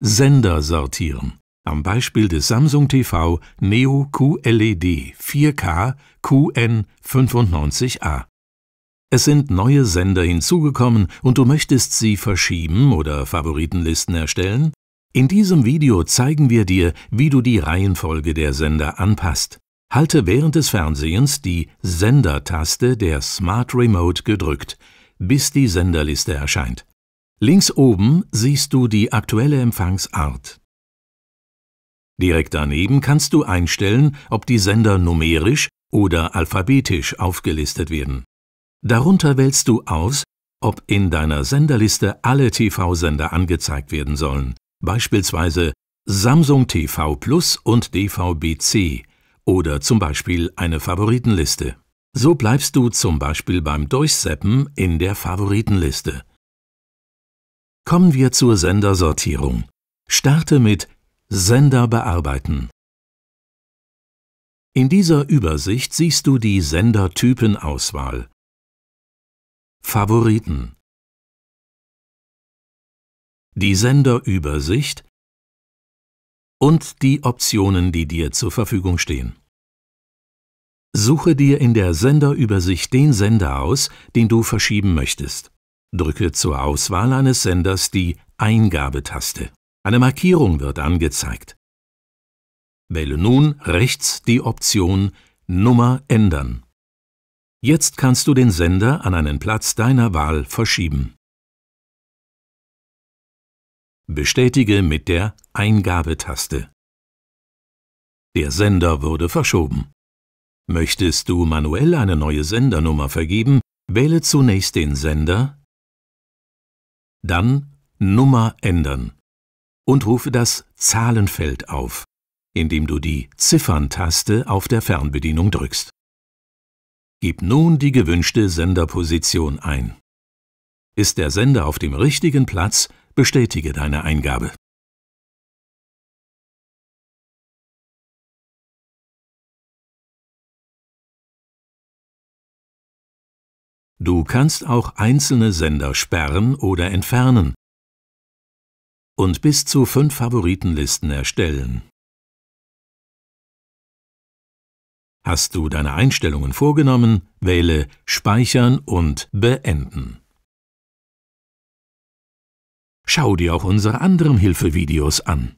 Sender sortieren. Am Beispiel des Samsung TV Neo QLED 4K QN95A. Es sind neue Sender hinzugekommen und du möchtest sie verschieben oder Favoritenlisten erstellen? In diesem Video zeigen wir dir, wie du die Reihenfolge der Sender anpasst. Halte während des Fernsehens die Sender-Taste der Smart Remote gedrückt, bis die Senderliste erscheint. Links oben siehst du die aktuelle Empfangsart. Direkt daneben kannst du einstellen, ob die Sender numerisch oder alphabetisch aufgelistet werden. Darunter wählst du aus, ob in deiner Senderliste alle TV-Sender angezeigt werden sollen, beispielsweise Samsung TV Plus und DVBC oder zum Beispiel eine Favoritenliste. So bleibst du zum Beispiel beim Durchseppen in der Favoritenliste. Kommen wir zur Sendersortierung. Starte mit Sender bearbeiten. In dieser Übersicht siehst du die Sendertypenauswahl. Favoriten Die Senderübersicht und die Optionen, die dir zur Verfügung stehen. Suche dir in der Senderübersicht den Sender aus, den du verschieben möchtest. Drücke zur Auswahl eines Senders die Eingabetaste. Eine Markierung wird angezeigt. Wähle nun rechts die Option Nummer ändern. Jetzt kannst du den Sender an einen Platz deiner Wahl verschieben. Bestätige mit der Eingabetaste. Der Sender wurde verschoben. Möchtest du manuell eine neue Sendernummer vergeben, wähle zunächst den Sender, dann Nummer ändern und rufe das Zahlenfeld auf, indem du die Zifferntaste auf der Fernbedienung drückst. Gib nun die gewünschte Senderposition ein. Ist der Sender auf dem richtigen Platz, bestätige deine Eingabe. Du kannst auch einzelne Sender sperren oder entfernen und bis zu fünf Favoritenlisten erstellen. Hast du deine Einstellungen vorgenommen, wähle Speichern und Beenden. Schau dir auch unsere anderen Hilfevideos an.